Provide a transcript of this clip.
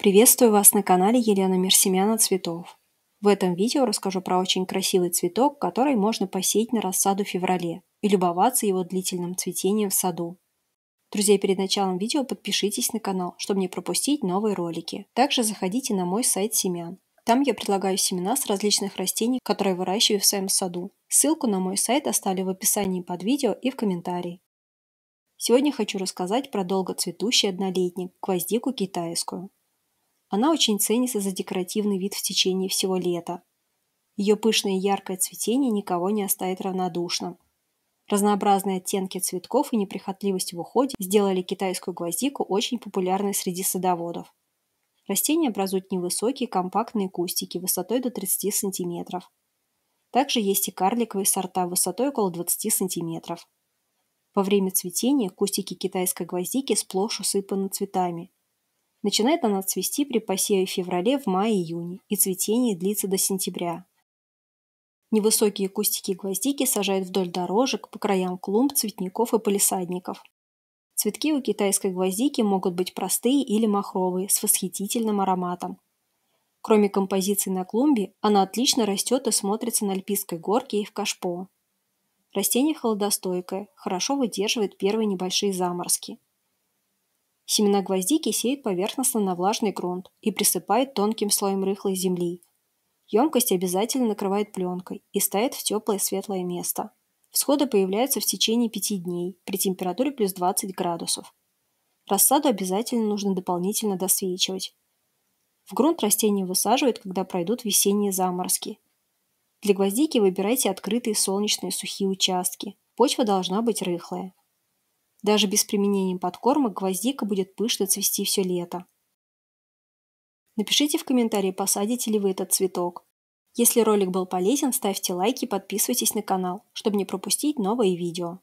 Приветствую вас на канале Елена Мерсемяна Цветов. В этом видео расскажу про очень красивый цветок, который можно посеять на рассаду в феврале и любоваться его длительным цветением в саду. Друзья, перед началом видео подпишитесь на канал, чтобы не пропустить новые ролики. Также заходите на мой сайт семян. Там я предлагаю семена с различных растений, которые выращиваю в своем саду. Ссылку на мой сайт оставлю в описании под видео и в комментарии. Сегодня хочу рассказать про долгоцветущий однолетник – гвоздику китайскую. Она очень ценится за декоративный вид в течение всего лета. Ее пышное и яркое цветение никого не оставит равнодушным. Разнообразные оттенки цветков и неприхотливость в уходе сделали китайскую гвоздику очень популярной среди садоводов. Растения образуют невысокие компактные кустики высотой до 30 см. Также есть и карликовые сорта высотой около 20 см. Во время цветения кустики китайской гвоздики сплошь усыпаны цветами – Начинает она цвести при посеве в феврале, в мае-июне, и цветение длится до сентября. Невысокие кустики гвоздики сажают вдоль дорожек, по краям клумб, цветников и палисадников. Цветки у китайской гвоздики могут быть простые или махровые, с восхитительным ароматом. Кроме композиции на клумбе, она отлично растет и смотрится на Альпийской горке и в кашпо. Растение холодостойкое, хорошо выдерживает первые небольшие заморозки. Семена гвоздики сеют поверхностно на влажный грунт и присыпают тонким слоем рыхлой земли. Емкость обязательно накрывает пленкой и ставит в теплое светлое место. Всходы появляются в течение 5 дней при температуре плюс 20 градусов. Рассаду обязательно нужно дополнительно досвечивать. В грунт растения высаживают, когда пройдут весенние заморозки. Для гвоздики выбирайте открытые солнечные сухие участки. Почва должна быть рыхлая. Даже без применения подкормок гвоздика будет пышно цвести все лето. Напишите в комментарии, посадите ли вы этот цветок. Если ролик был полезен, ставьте лайки и подписывайтесь на канал, чтобы не пропустить новые видео.